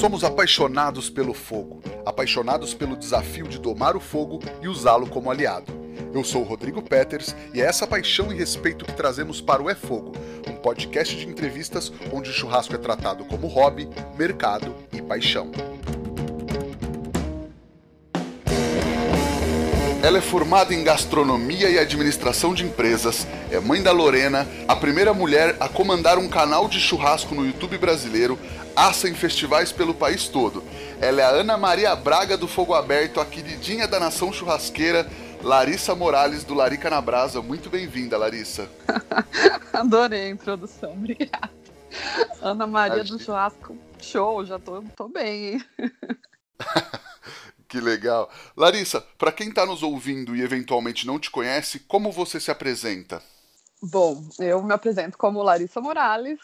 Somos apaixonados pelo fogo, apaixonados pelo desafio de domar o fogo e usá-lo como aliado. Eu sou o Rodrigo Peters e é essa paixão e respeito que trazemos para o É Fogo, um podcast de entrevistas onde o churrasco é tratado como hobby, mercado e paixão. Ela é formada em gastronomia e administração de empresas, é mãe da Lorena, a primeira mulher a comandar um canal de churrasco no YouTube brasileiro, aça em festivais pelo país todo. Ela é a Ana Maria Braga do Fogo Aberto, a queridinha da nação churrasqueira, Larissa Morales do Larica na Brasa. Muito bem-vinda, Larissa. Adorei a introdução, obrigada. Ana Maria Acho... do Churrasco, show, já tô, tô bem. que legal. Larissa, para quem está nos ouvindo e eventualmente não te conhece, como você se apresenta? Bom, eu me apresento como Larissa Morales,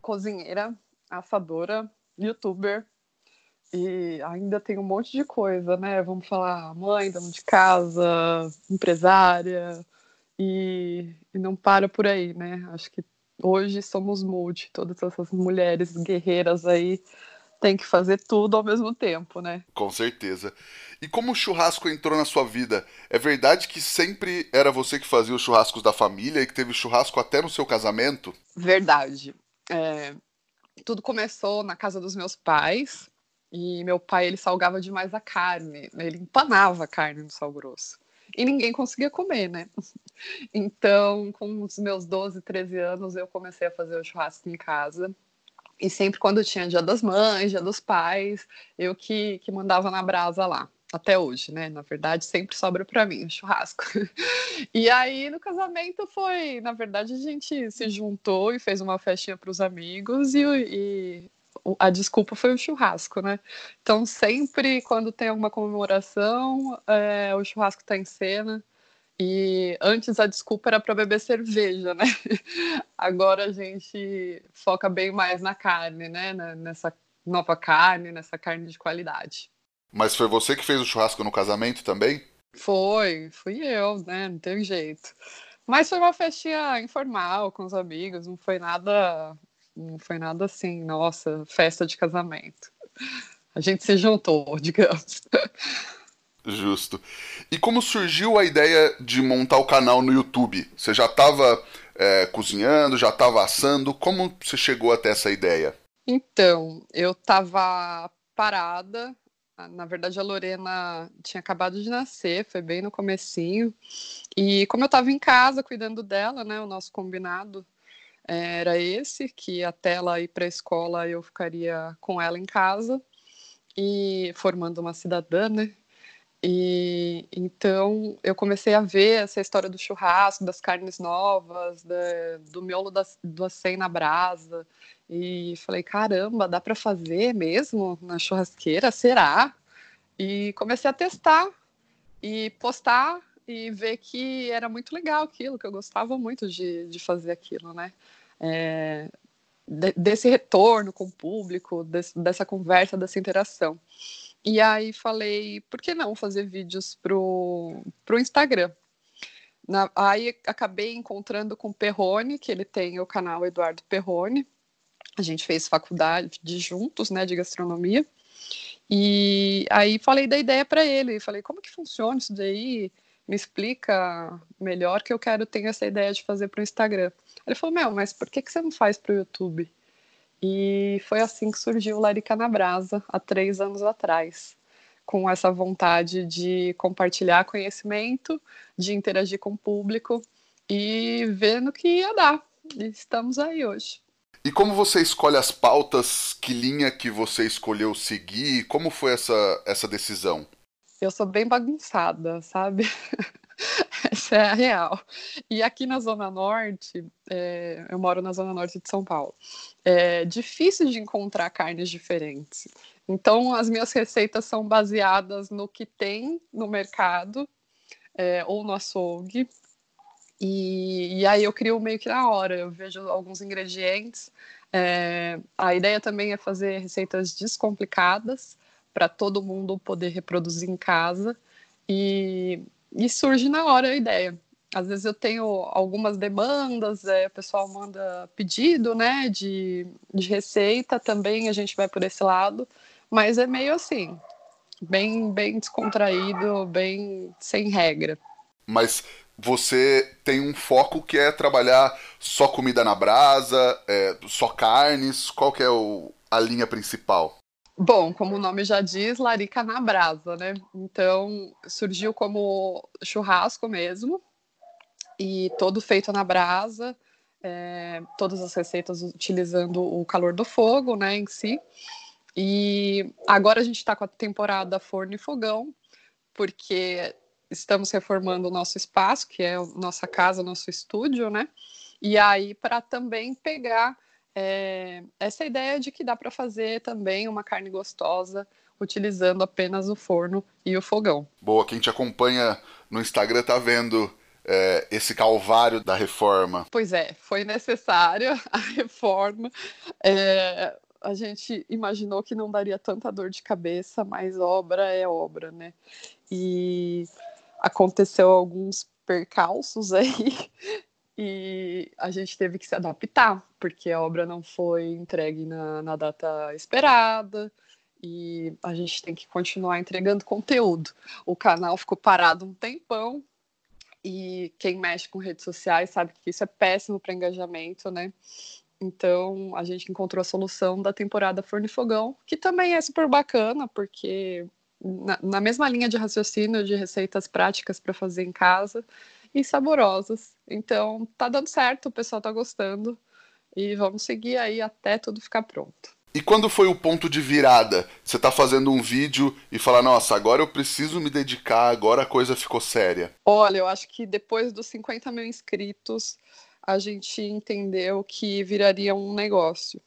cozinheira, assadora, youtuber. E ainda tem um monte de coisa, né? Vamos falar mãe, dona de casa, empresária. E, e não para por aí, né? Acho que hoje somos multi, todas essas mulheres guerreiras aí tem que fazer tudo ao mesmo tempo, né? Com certeza. E como o churrasco entrou na sua vida? É verdade que sempre era você que fazia os churrascos da família e que teve churrasco até no seu casamento? Verdade. É, tudo começou na casa dos meus pais. E meu pai, ele salgava demais a carne, né? ele empanava a carne no sal grosso. E ninguém conseguia comer, né? Então, com os meus 12, 13 anos, eu comecei a fazer o churrasco em casa. E sempre quando tinha dia das mães, dia dos pais, eu que, que mandava na brasa lá até hoje, né? Na verdade, sempre sobra para mim o um churrasco. E aí no casamento foi, na verdade, a gente se juntou e fez uma festinha para os amigos e, e a desculpa foi o churrasco, né? Então sempre quando tem alguma comemoração, é, o churrasco está em cena. E antes a desculpa era para beber cerveja, né? Agora a gente foca bem mais na carne, né? Nessa nova carne, nessa carne de qualidade. Mas foi você que fez o churrasco no casamento também? Foi, fui eu, né? Não tem jeito. Mas foi uma festinha informal com os amigos, não foi nada, não foi nada assim, nossa, festa de casamento. A gente se juntou, digamos. Justo. E como surgiu a ideia de montar o canal no YouTube? Você já estava é, cozinhando, já estava assando? Como você chegou até essa ideia? Então, eu estava parada na verdade a Lorena tinha acabado de nascer, foi bem no comecinho. E como eu estava em casa cuidando dela, né, o nosso combinado eh, era esse, que até ela ir para a escola eu ficaria com ela em casa e formando uma cidadã, né? E então eu comecei a ver essa história do churrasco, das carnes novas, da, do miolo da, do acém na brasa. E falei, caramba, dá para fazer mesmo na churrasqueira? Será? E comecei a testar e postar e ver que era muito legal aquilo, que eu gostava muito de, de fazer aquilo, né? É, de, desse retorno com o público, desse, dessa conversa, dessa interação. E aí falei, por que não fazer vídeos pro, pro Instagram? Na, aí acabei encontrando com o Perrone, que ele tem o canal Eduardo Perrone. A gente fez faculdade de juntos, né, de gastronomia. E aí falei da ideia para ele, falei como que funciona isso daí? Me explica melhor que eu quero ter essa ideia de fazer para o Instagram. Ele falou: "Meu, mas por que que você não faz para o YouTube?" E foi assim que surgiu o Larica na Brasa, há três anos atrás, com essa vontade de compartilhar conhecimento, de interagir com o público e vendo que ia dar. E estamos aí hoje. E como você escolhe as pautas? Que linha que você escolheu seguir? Como foi essa, essa decisão? Eu sou bem bagunçada, sabe? Essa é a real. E aqui na Zona Norte, é, eu moro na Zona Norte de São Paulo, é difícil de encontrar carnes diferentes. Então, as minhas receitas são baseadas no que tem no mercado é, ou no açougue. E, e, aí eu crio meio que na hora, eu vejo alguns ingredientes. É, a ideia também é fazer receitas descomplicadas para todo mundo poder reproduzir em casa. E, e surge na hora a ideia. Às vezes eu tenho algumas demandas, é, o pessoal manda pedido né, de, de receita também, a gente vai por esse lado, mas é meio assim, bem, bem descontraído, bem sem regra. Mas você tem um foco que é trabalhar só comida na brasa, é, só carnes, qual que é o, a linha principal? Bom, como o nome já diz, larica na brasa, né? Então, surgiu como churrasco mesmo, e todo feito na brasa, é, todas as receitas utilizando o calor do fogo, né, em si. E agora a gente está com a temporada forno e fogão, porque estamos reformando o nosso espaço, que é a nossa casa, nosso estúdio, né? E aí, para também pegar é, essa ideia de que dá para fazer também uma carne gostosa utilizando apenas o forno e o fogão. Boa, quem te acompanha no Instagram tá vendo é, esse calvário da reforma. Pois é, foi necessária a reforma. É, a gente imaginou que não daria tanta dor de cabeça, mas obra é obra, né? E aconteceu alguns percalços aí e a gente teve que se adaptar, porque a obra não foi entregue na, na data esperada e a gente tem que continuar entregando conteúdo. O canal ficou parado um tempão e quem mexe com redes sociais sabe que isso é péssimo para engajamento, né? Então a gente encontrou a solução da temporada Forno e Fogão, que também é super bacana, porque na, na mesma linha de raciocínio de receitas práticas para fazer em casa, e saborosas. Então, tá dando certo, o pessoal tá gostando e vamos seguir aí até tudo ficar pronto. E quando foi o ponto de virada? Você tá fazendo um vídeo e fala, nossa, agora eu preciso me dedicar, agora a coisa ficou séria. Olha, eu acho que depois dos 50 mil inscritos, a gente entendeu que viraria um negócio.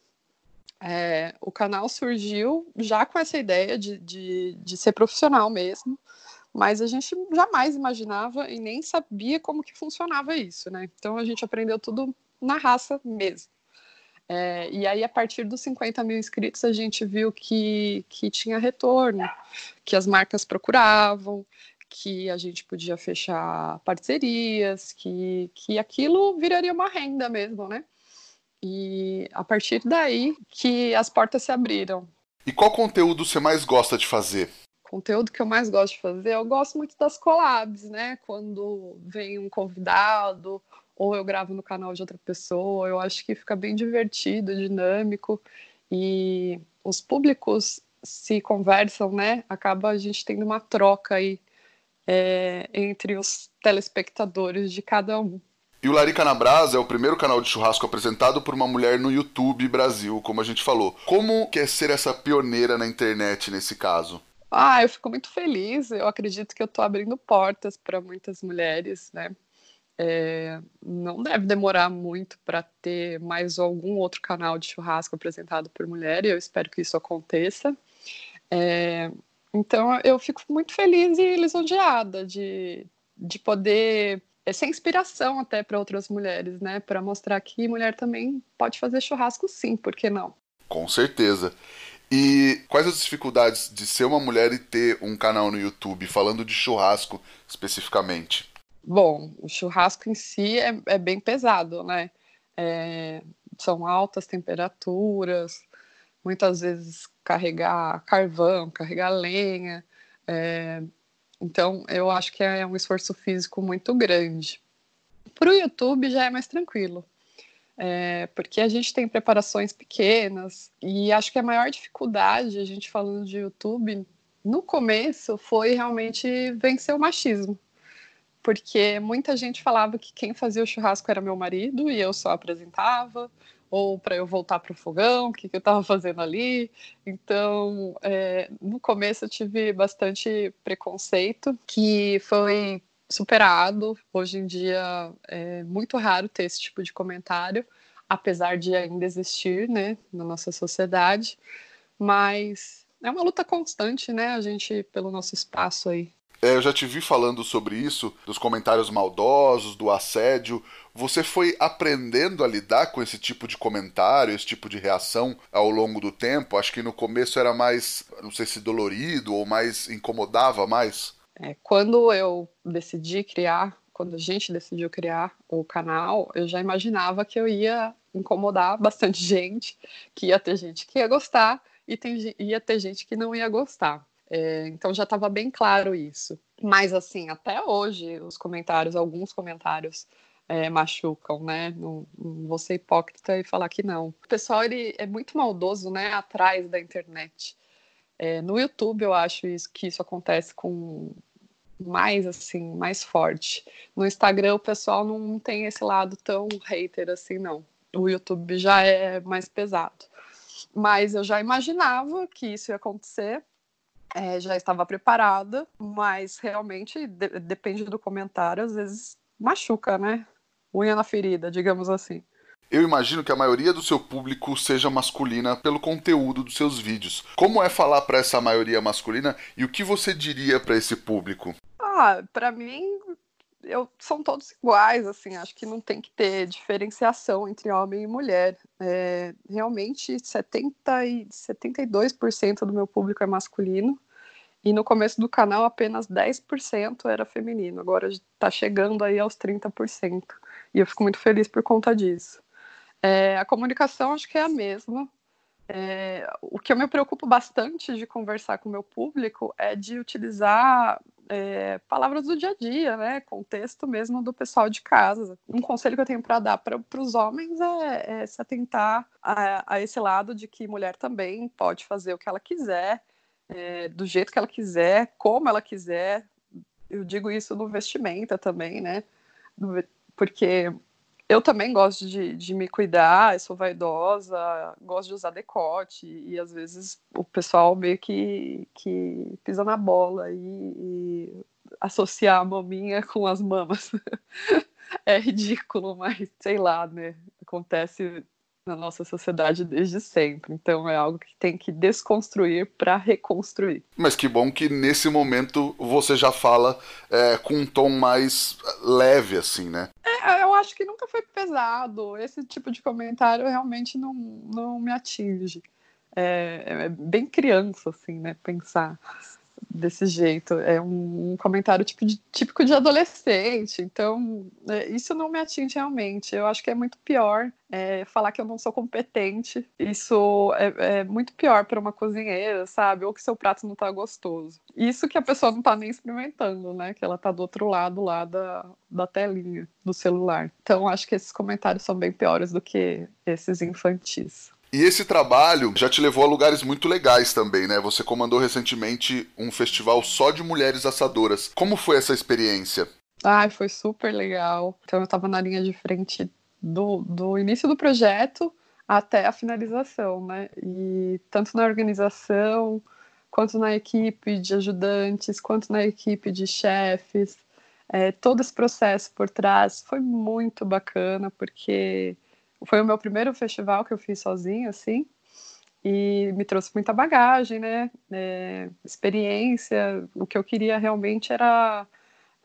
É, o canal surgiu já com essa ideia de, de, de ser profissional mesmo mas a gente jamais imaginava e nem sabia como que funcionava isso, né? Então a gente aprendeu tudo na raça mesmo. É, e aí, a partir dos 50 mil inscritos, a gente viu que, que tinha retorno, que as marcas procuravam, que a gente podia fechar parcerias, que, que aquilo viraria uma renda mesmo, né? E a partir daí que as portas se abriram. E qual conteúdo você mais gosta de fazer? conteúdo que eu mais gosto de fazer, eu gosto muito das collabs, né? Quando vem um convidado, ou eu gravo no canal de outra pessoa, eu acho que fica bem divertido, dinâmico, e os públicos se conversam, né? Acaba a gente tendo uma troca aí é, entre os telespectadores de cada um. E o Larica na Brasa é o primeiro canal de churrasco apresentado por uma mulher no YouTube Brasil, como a gente falou. Como quer é ser essa pioneira na internet nesse caso? Ah, eu fico muito feliz. Eu acredito que eu estou abrindo portas para muitas mulheres, né? É, não deve demorar muito para ter mais algum outro canal de churrasco apresentado por mulher, e eu espero que isso aconteça. É, então eu fico muito feliz e lisonjeada de, de poder é, ser inspiração até para outras mulheres, né? Para mostrar que mulher também pode fazer churrasco, sim, por que não? Com certeza. E quais as dificuldades de ser uma mulher e ter um canal no YouTube, falando de churrasco especificamente? Bom, o churrasco em si é, é bem pesado, né? É, são altas temperaturas, muitas vezes carregar carvão, carregar lenha. É, então, eu acho que é um esforço físico muito grande. Para o YouTube já é mais tranquilo. É, porque a gente tem preparações pequenas e acho que a maior dificuldade, a gente falando de YouTube, no começo foi realmente vencer o machismo. Porque muita gente falava que quem fazia o churrasco era meu marido e eu só apresentava, ou para eu voltar para o fogão, o que, que eu estava fazendo ali. Então, é, no começo eu tive bastante preconceito, que foi superado. Hoje em dia é muito raro ter esse tipo de comentário, apesar de ainda existir, né, na nossa sociedade. Mas é uma luta constante, né, a gente pelo nosso espaço aí. É, eu já te vi falando sobre isso, dos comentários maldosos, do assédio. Você foi aprendendo a lidar com esse tipo de comentário, esse tipo de reação ao longo do tempo? Acho que no começo era mais, não sei se dolorido ou mais incomodava mais. É, quando eu decidi criar, quando a gente decidiu criar o canal, eu já imaginava que eu ia incomodar bastante gente, que ia ter gente que ia gostar e tem, ia ter gente que não ia gostar. É, então já estava bem claro isso. Mas assim, até hoje, os comentários, alguns comentários é, machucam, né? Não, não vou ser hipócrita e falar que não. O pessoal ele é muito maldoso, né? Atrás da internet. É, no YouTube eu acho isso, que isso acontece com mais assim, mais forte. No Instagram o pessoal não tem esse lado tão hater assim, não. O YouTube já é mais pesado. Mas eu já imaginava que isso ia acontecer, é, já estava preparada, mas realmente de depende do comentário, às vezes machuca, né? Unha na ferida, digamos assim. Eu imagino que a maioria do seu público seja masculina pelo conteúdo dos seus vídeos. Como é falar para essa maioria masculina e o que você diria para esse público? Ah, para mim eu, são todos iguais, assim, acho que não tem que ter diferenciação entre homem e mulher. É, realmente, 70 e, 72% do meu público é masculino, e no começo do canal apenas 10% era feminino, agora está chegando aí aos 30%, e eu fico muito feliz por conta disso. É, a comunicação acho que é a mesma. É, o que eu me preocupo bastante de conversar com o meu público é de utilizar é, palavras do dia a dia, né? Contexto mesmo do pessoal de casa. Um conselho que eu tenho para dar para os homens é, é, se atentar a, a, esse lado de que mulher também pode fazer o que ela quiser, é, do jeito que ela quiser, como ela quiser. Eu digo isso no vestimenta também, né? Porque eu também gosto de, de me cuidar, sou vaidosa, gosto de usar decote, e às vezes o pessoal meio que, que pisa na bola e, e associar a maminha com as mamas. é ridículo, mas sei lá, né? Acontece na nossa sociedade desde sempre. Então é algo que tem que desconstruir para reconstruir. Mas que bom que nesse momento você já fala é, com um tom mais leve, assim, né? É, eu acho que nunca foi pesado. Esse tipo de comentário realmente não, não me atinge. É, é bem criança, assim, né? Pensar desse jeito. É um, um comentário tipo de, típico de adolescente. Então, é, isso não me atinge realmente. Eu acho que é muito pior é, falar que eu não sou competente. Isso é, é muito pior para uma cozinheira, sabe? Ou que seu prato não está gostoso. Isso que a pessoa não está nem experimentando, né? Que ela está do outro lado lá da, da telinha do celular. Então, acho que esses comentários são bem piores do que esses infantis. E esse trabalho já te levou a lugares muito legais também, né? Você comandou recentemente um festival só de mulheres assadoras. Como foi essa experiência? Ai, foi super legal. Então eu estava na linha de frente do, do início do projeto até a finalização, né? E tanto na organização, quanto na equipe de ajudantes, quanto na equipe de chefes, é, todo esse processo por trás foi muito bacana, porque foi o meu primeiro festival que eu fiz sozinho, assim, e me trouxe muita bagagem, né? É, experiência. O que eu queria realmente era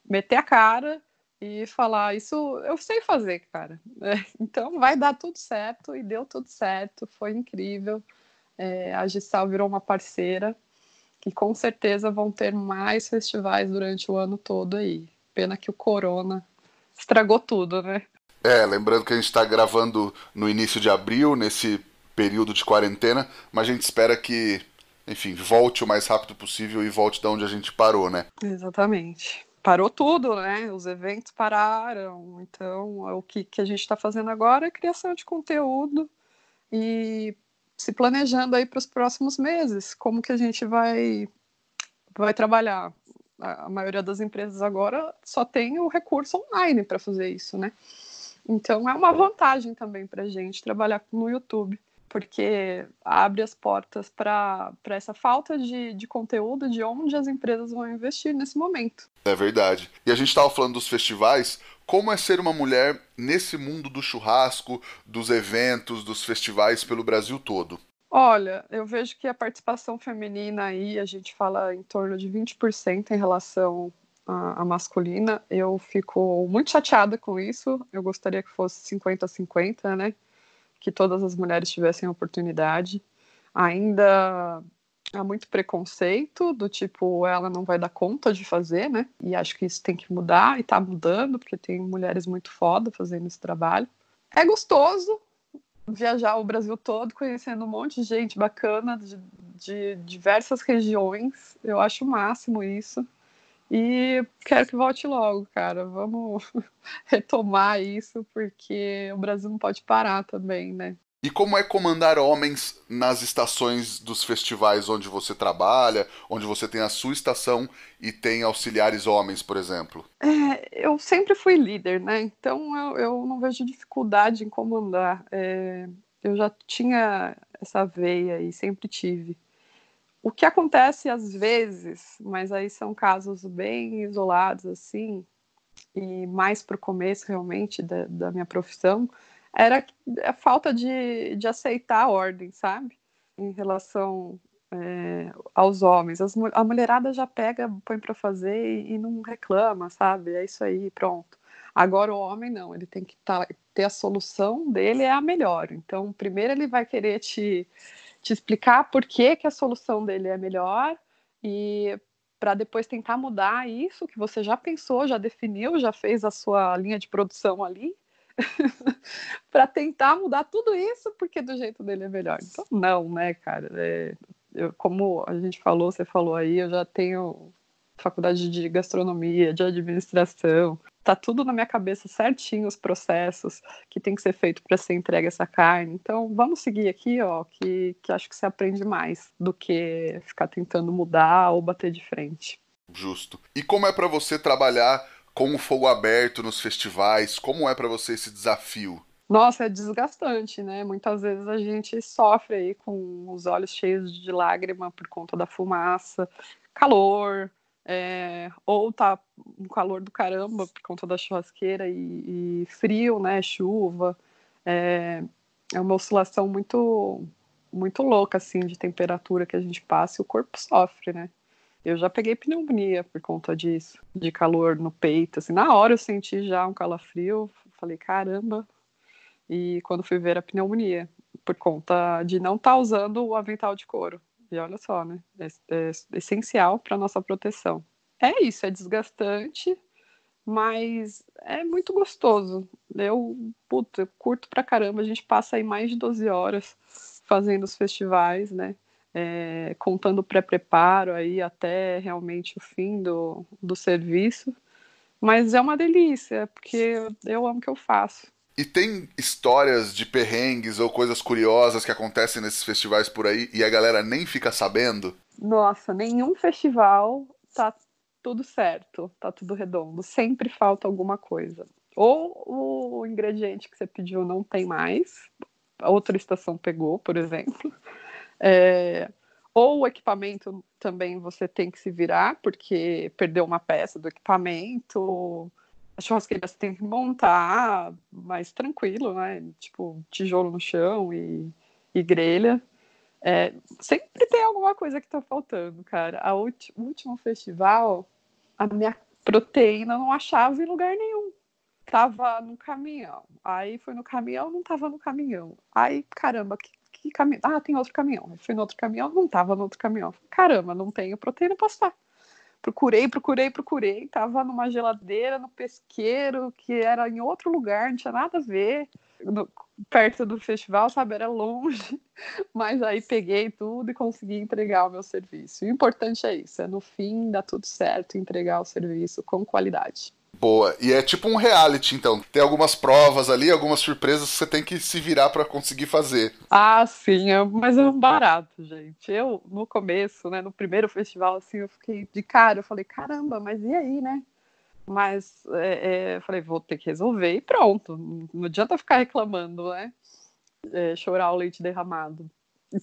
meter a cara e falar: Isso eu sei fazer, cara. É, então vai dar tudo certo, e deu tudo certo, foi incrível. É, a Gissal virou uma parceira, e com certeza vão ter mais festivais durante o ano todo aí. Pena que o Corona estragou tudo, né? É, lembrando que a gente está gravando no início de abril, nesse período de quarentena, mas a gente espera que, enfim, volte o mais rápido possível e volte da onde a gente parou, né? Exatamente. Parou tudo, né? Os eventos pararam. Então, é o que, que a gente está fazendo agora é criação de conteúdo e se planejando aí para os próximos meses. Como que a gente vai, vai trabalhar? a maioria das empresas agora só tem o recurso online para fazer isso, né? Então é uma vantagem também para a gente trabalhar no YouTube, porque abre as portas para essa falta de, de conteúdo de onde as empresas vão investir nesse momento. É verdade. E a gente estava falando dos festivais, como é ser uma mulher nesse mundo do churrasco, dos eventos, dos festivais pelo Brasil todo? Olha, eu vejo que a participação feminina aí, a gente fala em torno de 20% em relação a, a masculina. Eu fico muito chateada com isso. Eu gostaria que fosse 50-50, né? Que todas as mulheres tivessem oportunidade. Ainda há muito preconceito do tipo ela não vai dar conta de fazer, né? E acho que isso tem que mudar e tá mudando, porque tem mulheres muito foda fazendo esse trabalho. É gostoso viajar o Brasil todo, conhecendo um monte de gente bacana de, de diversas regiões. Eu acho o máximo isso. E quero que volte logo, cara. Vamos retomar isso, porque o Brasil não pode parar também, né? E como é comandar homens nas estações dos festivais onde você trabalha, onde você tem a sua estação e tem auxiliares homens, por exemplo? É, eu sempre fui líder, né? Então eu, eu não vejo dificuldade em comandar. É, eu já tinha essa veia e sempre tive. O que acontece às vezes, mas aí são casos bem isolados, assim, e mais para o começo realmente da, da, minha profissão, era a falta de, de aceitar a ordem, sabe? Em relação é, aos homens. As, a mulherada já pega, põe para fazer e, e, não reclama, sabe? É isso aí, pronto. Agora o homem não, ele tem que tá, ter a solução dele é a melhor. Então, primeiro ele vai querer te te explicar por que, que a solução dele é melhor e para depois tentar mudar isso que você já pensou, já definiu, já fez a sua linha de produção ali, para tentar mudar tudo isso porque do jeito dele é melhor. Então, não, né, cara? É, eu, como a gente falou, você falou aí, eu já tenho faculdade de gastronomia, de administração, tá tudo na minha cabeça certinho os processos que tem que ser feito para ser entregue essa carne. Então, vamos seguir aqui, ó, que, que acho que você aprende mais do que ficar tentando mudar ou bater de frente. Justo. E como é para você trabalhar com o fogo aberto nos festivais? Como é para você esse desafio? Nossa, é desgastante, né? Muitas vezes a gente sofre aí com os olhos cheios de lágrima por conta da fumaça, calor, é, ou tá um calor do caramba por conta da churrasqueira e, e frio, né? Chuva. É, é, uma oscilação muito muito louca, assim, de temperatura que a gente passa e o corpo sofre, né? Eu já peguei pneumonia por conta disso, de calor no peito, assim, na hora eu senti já um calafrio, falei, caramba, e quando fui ver a pneumonia, por conta de não estar tá usando o avental de couro. E olha só, né? É, é essencial para nossa proteção. É isso, é desgastante, mas é muito gostoso. Eu, puto, eu curto pra caramba. A gente passa aí mais de 12 horas fazendo os festivais, né? É, contando o pré-preparo aí até realmente o fim do, do serviço. Mas é uma delícia, porque eu amo o que eu faço. E tem histórias de perrengues ou coisas curiosas que acontecem nesses festivais por aí e a galera nem fica sabendo? Nossa, nenhum festival tá tudo certo, tá tudo redondo. Sempre falta alguma coisa. Ou o ingrediente que você pediu não tem mais, outra estação pegou, por exemplo. É... Ou o equipamento também você tem que se virar, porque perdeu uma peça do equipamento a churrasqueira você tem que montar mais tranquilo, né? Tipo, tijolo no chão e, e grelha. É, sempre tem alguma coisa que tá faltando, cara. A ulti, o último festival, a minha proteína não achava em lugar nenhum. Tava no caminhão. Aí foi no caminhão, não tava no caminhão. Aí, caramba, que, que caminhão? Ah, tem outro caminhão. Fui no outro caminhão, não tava no outro caminhão. Caramba, não tenho proteína, posso estar procurei, procurei, procurei. Tava numa geladeira, no pesqueiro, que era em outro lugar, não tinha nada a ver. No, perto do festival, sabe? Era longe. Mas aí peguei tudo e consegui entregar o meu serviço. o importante é isso: é no fim dá tudo certo, entregar o serviço com qualidade. Boa. E é tipo um reality, então. Tem algumas provas ali, algumas surpresas que você tem que se virar para conseguir fazer. Ah, sim, é, mas é um barato, gente. Eu, no começo, né, no primeiro festival, assim, eu fiquei de cara, eu falei, caramba, mas e aí, né? Mas é, é, falei, vou ter que resolver e pronto. Não adianta ficar reclamando, né? É, chorar o leite derramado.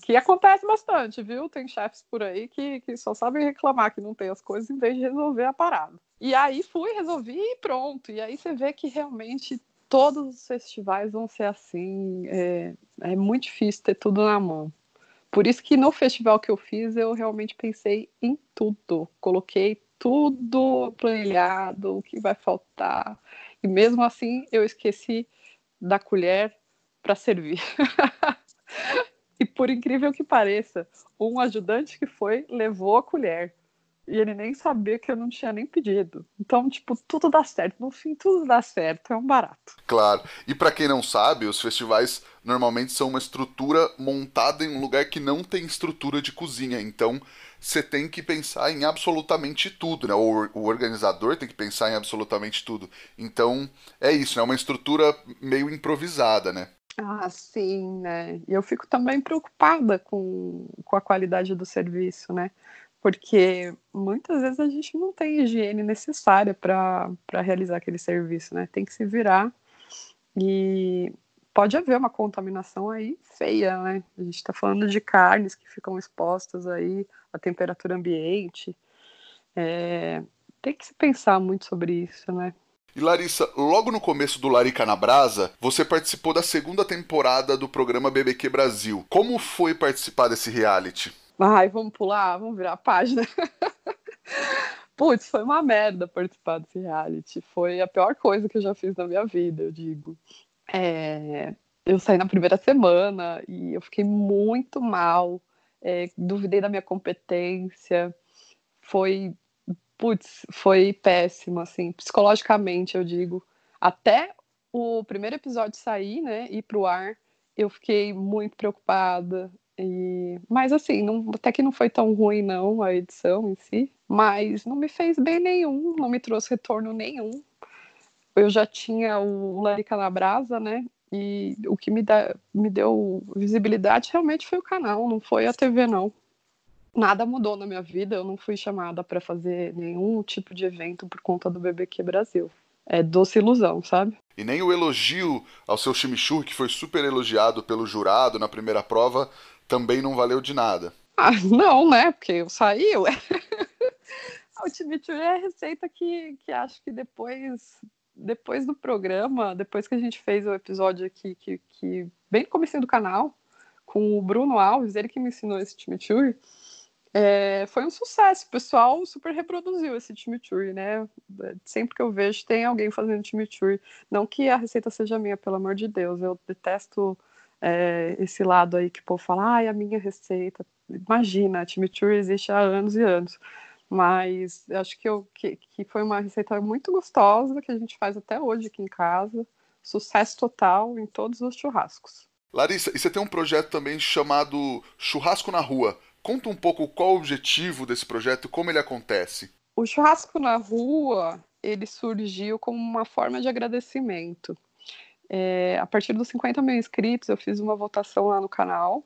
Que acontece bastante, viu? Tem chefes por aí que, que só sabem reclamar que não tem as coisas em vez de resolver a parada. E aí fui, resolvi e pronto. E aí você vê que realmente todos os festivais vão ser assim. É, é muito difícil ter tudo na mão. Por isso que no festival que eu fiz, eu realmente pensei em tudo. Coloquei tudo planilhado, o que vai faltar. E mesmo assim, eu esqueci da colher para servir. e por incrível que pareça, um ajudante que foi levou a colher e ele nem sabia que eu não tinha nem pedido. Então, tipo, tudo dá certo. No fim, tudo dá certo. É um barato. Claro. E para quem não sabe, os festivais normalmente são uma estrutura montada em um lugar que não tem estrutura de cozinha. Então, você tem que pensar em absolutamente tudo, né? O, o organizador tem que pensar em absolutamente tudo. Então, é isso, né? É uma estrutura meio improvisada, né? Ah, sim, né? E eu fico também preocupada com, com a qualidade do serviço, né? porque muitas vezes a gente não tem higiene necessária para realizar aquele serviço, né? Tem que se virar e pode haver uma contaminação aí feia, né? A gente está falando de carnes que ficam expostas aí à temperatura ambiente. É... Tem que se pensar muito sobre isso, né? E Larissa, logo no começo do Larica na Brasa, você participou da segunda temporada do programa BBQ Brasil. Como foi participar desse reality? Vai, vamos pular, vamos virar a página. Putz, foi uma merda participar desse reality. Foi a pior coisa que eu já fiz na minha vida, eu digo. É, eu saí na primeira semana e eu fiquei muito mal. É, duvidei da minha competência. Foi, putz, foi péssimo, assim, psicologicamente, eu digo. Até o primeiro episódio sair, né, ir pro ar, eu fiquei muito preocupada. E, mas assim, não, até que não foi tão ruim não a edição em si, mas não me fez bem nenhum, não me trouxe retorno nenhum. Eu já tinha o Larica na Brasa, né? E o que me, da, me deu visibilidade realmente foi o canal, não foi a TV não. Nada mudou na minha vida, eu não fui chamada para fazer nenhum tipo de evento por conta do BBQ Brasil. É doce ilusão, sabe? E nem o elogio ao seu chimichurri, que foi super elogiado pelo jurado na primeira prova, também não valeu de nada. Ah, não, né? Porque eu saí. Eu... a Ultimate é a receita que, que acho que depois depois do programa, depois que a gente fez o episódio aqui, que, que bem no começo do canal, com o Bruno Alves, ele que me ensinou esse time tour, é, foi um sucesso. O pessoal super reproduziu esse time tour, né? Sempre que eu vejo, tem alguém fazendo time tour. Não que a receita seja minha, pelo amor de Deus. Eu detesto é, esse lado aí que o povo fala, ai, ah, é a minha receita. Imagina, a chimichurri existe há anos e anos. Mas acho que, eu, que, que foi uma receita muito gostosa que a gente faz até hoje aqui em casa. Sucesso total em todos os churrascos. Larissa, e você tem um projeto também chamado Churrasco na Rua. Conta um pouco qual o objetivo desse projeto e como ele acontece. O Churrasco na Rua, ele surgiu como uma forma de agradecimento é, a partir dos 50 mil inscritos, eu fiz uma votação lá no canal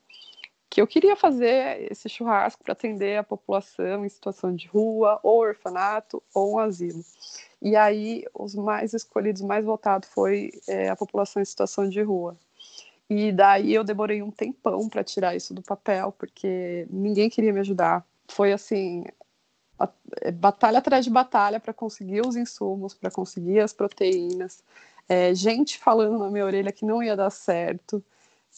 que eu queria fazer esse churrasco para atender a população em situação de rua, ou orfanato, ou um asilo. E aí, os mais escolhidos, mais votados foi é, a população em situação de rua. E daí eu demorei um tempão para tirar isso do papel, porque ninguém queria me ajudar. Foi assim, é, batalha atrás de batalha para conseguir os insumos, para conseguir as proteínas, é, gente falando na minha orelha que não ia dar certo,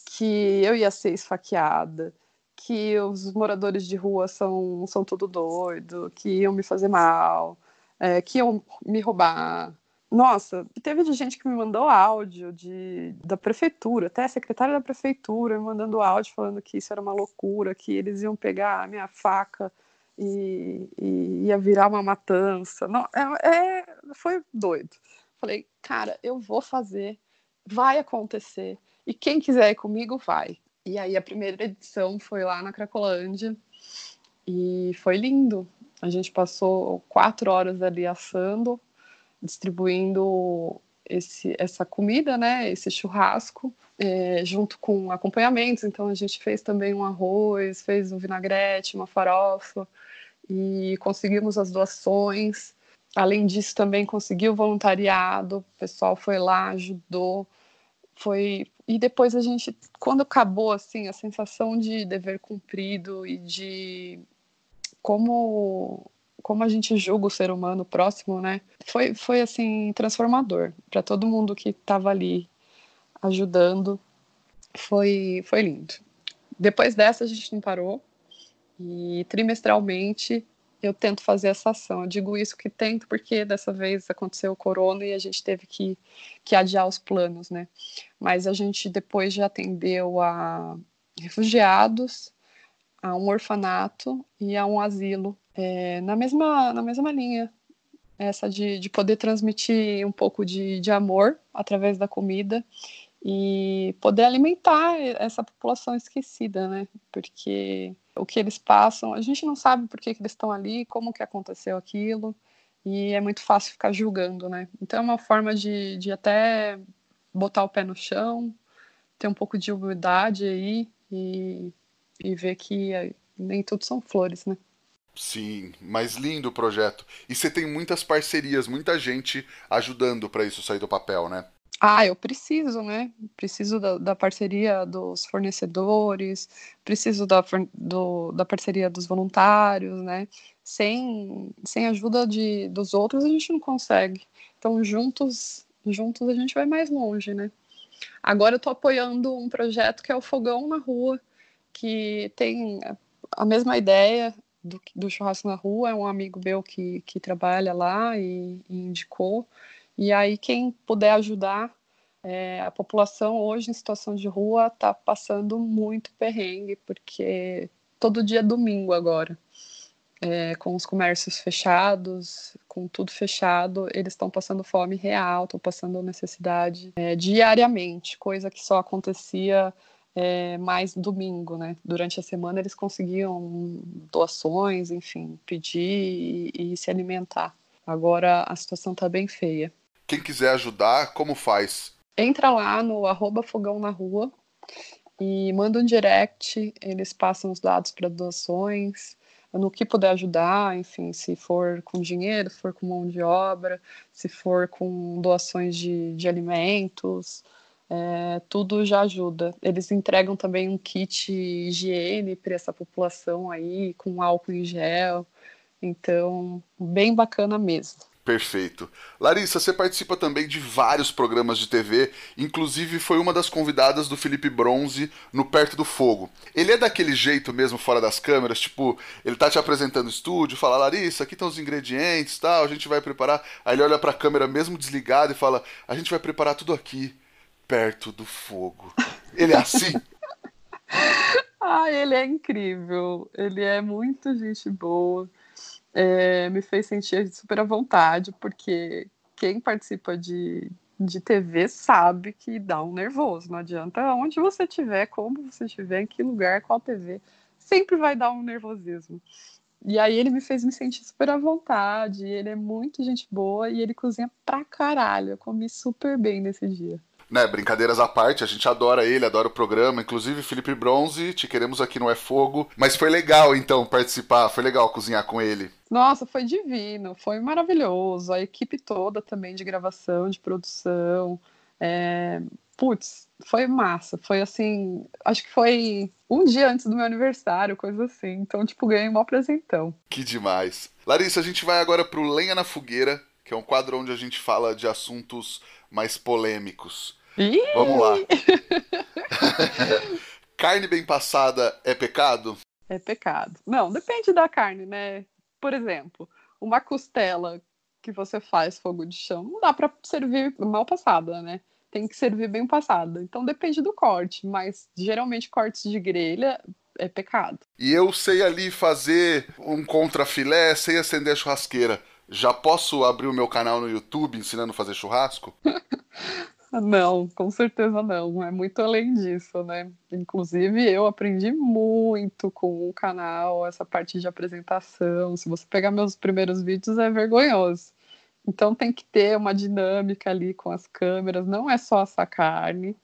que eu ia ser esfaqueada, que os moradores de rua são, são tudo doido, que iam me fazer mal, é, que iam me roubar. Nossa, teve de gente que me mandou áudio de, da prefeitura, até a secretária da prefeitura me mandando áudio falando que isso era uma loucura, que eles iam pegar a minha faca e, e ia virar uma matança. Não, é, é foi doido falei, cara, eu vou fazer, vai acontecer. E quem quiser ir comigo, vai. E aí a primeira edição foi lá na Cracolândia e foi lindo. A gente passou quatro horas ali assando, distribuindo esse, essa comida, né, esse churrasco, é, junto com acompanhamentos. Então a gente fez também um arroz, fez um vinagrete, uma farofa e conseguimos as doações. Além disso, também conseguiu voluntariado, o pessoal foi lá, ajudou, foi e depois a gente, quando acabou assim, a sensação de dever cumprido e de como como a gente julga o ser humano próximo, né? Foi foi assim transformador para todo mundo que estava ali ajudando. Foi foi lindo. Depois dessa a gente não parou e trimestralmente eu tento fazer essa ação. Eu digo isso que tento porque dessa vez aconteceu o corona e a gente teve que, que adiar os planos, né? Mas a gente depois já atendeu a refugiados, a um orfanato e a um asilo é, na, mesma, na mesma linha. Essa de, de poder transmitir um pouco de, de amor através da comida e poder alimentar essa população esquecida, né? Porque o que eles passam. A gente não sabe por que, que eles estão ali, como que aconteceu aquilo, e é muito fácil ficar julgando, né? Então é uma forma de, de até botar o pé no chão, ter um pouco de humildade aí e, e ver que é, nem tudo são flores, né? Sim, mas lindo o projeto. E você tem muitas parcerias, muita gente ajudando para isso sair do papel, né? ah, eu preciso, né? Preciso da, da parceria dos fornecedores, preciso da, do, da parceria dos voluntários, né? Sem, sem ajuda de, dos outros a gente não consegue. Então, juntos, juntos a gente vai mais longe, né? Agora eu estou apoiando um projeto que é o Fogão na Rua, que tem a mesma ideia do, do churrasco na rua. É um amigo meu que, que trabalha lá e, e indicou. E aí, quem puder ajudar, é, a população hoje em situação de rua está passando muito perrengue, porque todo dia é domingo agora, é, com os comércios fechados, com tudo fechado, eles estão passando fome real, estão passando necessidade é, diariamente, coisa que só acontecia é, mais domingo, né? Durante a semana eles conseguiam doações, enfim, pedir e, e se alimentar. Agora a situação está bem feia. Quem quiser ajudar, como faz? Entra lá no arroba Fogão na Rua e manda um direct, eles passam os dados para doações, no que puder ajudar, enfim, se for com dinheiro, se for com mão de obra, se for com doações de, de alimentos, é, tudo já ajuda. Eles entregam também um kit higiene para essa população aí, com álcool em gel, então, bem bacana mesmo. Perfeito. Larissa, você participa também de vários programas de TV, inclusive foi uma das convidadas do Felipe Bronze no Perto do Fogo. Ele é daquele jeito mesmo fora das câmeras, tipo, ele tá te apresentando o estúdio, fala: "Larissa, aqui estão os ingredientes, tal, a gente vai preparar". Aí ele olha para a câmera mesmo desligado e fala: "A gente vai preparar tudo aqui, perto do fogo". Ele é assim? ah, ele é incrível. Ele é muito gente boa é, me fez sentir super à vontade, porque quem participa de, de TV sabe que dá um nervoso, não adianta onde você estiver, como você estiver, em que lugar, qual TV, sempre vai dar um nervosismo. E aí ele me fez me sentir super à vontade, ele é muito gente boa e ele cozinha pra caralho, eu comi super bem nesse dia né, brincadeiras à parte, a gente adora ele, adora o programa, inclusive Felipe Bronze, te queremos aqui no É Fogo, mas foi legal então participar, foi legal cozinhar com ele. Nossa, foi divino, foi maravilhoso, a equipe toda também de gravação, de produção, é... putz, foi massa, foi assim, acho que foi um dia antes do meu aniversário, coisa assim, então tipo, ganhei um presentão. Que demais. Larissa, a gente vai agora pro Lenha na Fogueira, que é um quadro onde a gente fala de assuntos mais polêmicos. Vamos lá. carne bem passada é pecado? É pecado. Não, depende da carne, né? Por exemplo, uma costela que você faz fogo de chão, não dá para servir mal passada, né? Tem que servir bem passada. Então depende do corte, mas geralmente cortes de grelha é pecado. E eu sei ali fazer um contrafilé, sei acender a churrasqueira. Já posso abrir o meu canal no YouTube ensinando a fazer churrasco? Não, com certeza não. É muito além disso, né? Inclusive, eu aprendi muito com o canal, essa parte de apresentação. Se você pegar meus primeiros vídeos, é vergonhoso. Então, tem que ter uma dinâmica ali com as câmeras. Não é só essa carne.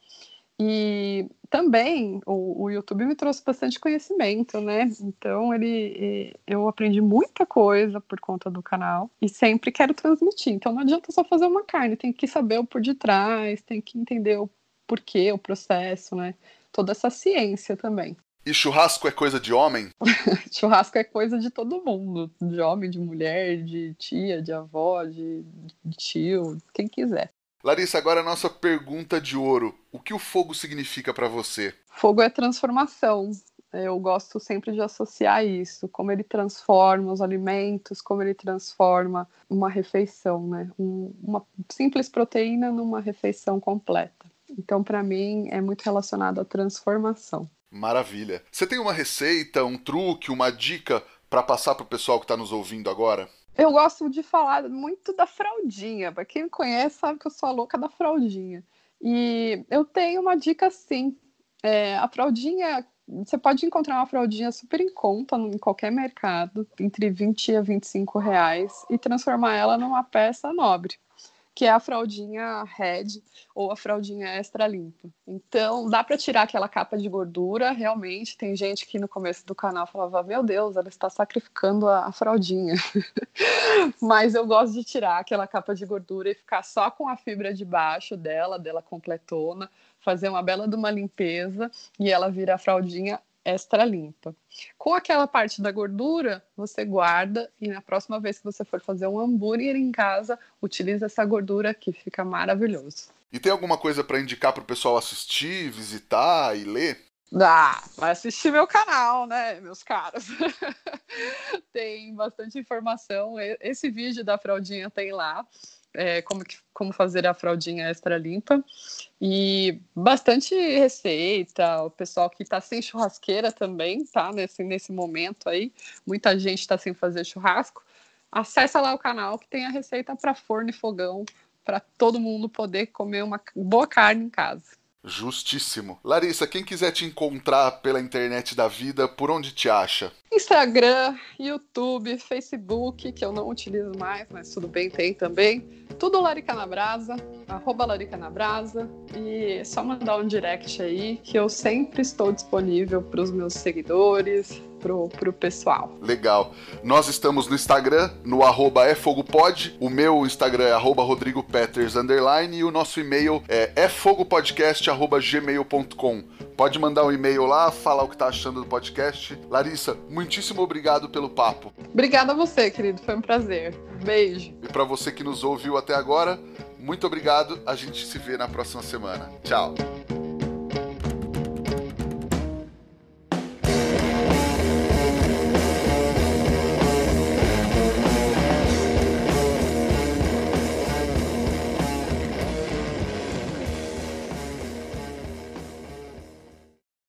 E também o, o, YouTube me trouxe bastante conhecimento, né? Então ele eu aprendi muita coisa por conta do canal e sempre quero transmitir. Então não adianta só fazer uma carne, tem que saber o por detrás, tem que entender o porquê, o processo, né? Toda essa ciência também. E churrasco é coisa de homem? churrasco é coisa de todo mundo. De homem, de mulher, de tia, de avó, de, de tio, quem quiser. Larissa, agora a nossa pergunta de ouro. O que o fogo significa para você? Fogo é transformação. Eu gosto sempre de associar isso, como ele transforma os alimentos, como ele transforma uma refeição, né? Um, uma simples proteína numa refeição completa. Então, para mim, é muito relacionado à transformação. Maravilha. Você tem uma receita, um truque, uma dica para passar para o pessoal que está nos ouvindo agora? Eu gosto de falar muito da fraldinha. Para quem me conhece, sabe que eu sou a louca da fraldinha. E eu tenho uma dica assim. É, a fraldinha, você pode encontrar uma fraldinha super em conta em qualquer mercado, entre 20 a 25 reais, e transformar ela numa peça nobre que é a fraldinha red ou a fraldinha extra limpa. Então, dá para tirar aquela capa de gordura, realmente. Tem gente que no começo do canal falava: Meu Deus, ela está sacrificando a, a fraldinha. Mas eu gosto de tirar aquela capa de gordura e ficar só com a fibra de baixo dela, dela completona, fazer uma bela de uma limpeza e ela vira a fraldinha extra limpa. Com aquela parte da gordura, você guarda e na próxima vez que você for fazer um hambúrguer em casa, utiliza essa gordura que fica maravilhoso. E tem alguma coisa para indicar para o pessoal assistir, visitar e ler? Ah, vai assistir meu canal, né, meus caros? tem bastante informação. Esse vídeo da fraldinha tem lá é, como, como fazer a fraldinha extra limpa. E bastante receita, o pessoal que está sem churrasqueira também, tá? Nesse, nesse momento aí, muita gente está sem fazer churrasco. Acessa lá o canal que tem a receita para forno e fogão, para todo mundo poder comer uma boa carne em casa. Justíssimo. Larissa, quem quiser te encontrar pela internet da vida, por onde te acha? Instagram, YouTube, Facebook, que eu não utilizo mais, mas tudo bem, tem também. Tudo Larica na Brasa, arroba Larica na Brasa. E é só mandar um direct aí, que eu sempre estou disponível para os meus seguidores, pro, pro pessoal. Legal. Nós estamos no Instagram, no arroba efogopod. O meu Instagram é arroba rodrigopeters, underline, e o nosso e-mail é efogopodcast.gmail.com. Pode mandar um e-mail lá, falar o que tá achando do podcast. Larissa, muitíssimo obrigado pelo papo. Obrigada a você, querido. Foi um prazer. Beijo. E para você que nos ouviu até agora, muito obrigado. A gente se vê na próxima semana. Tchau.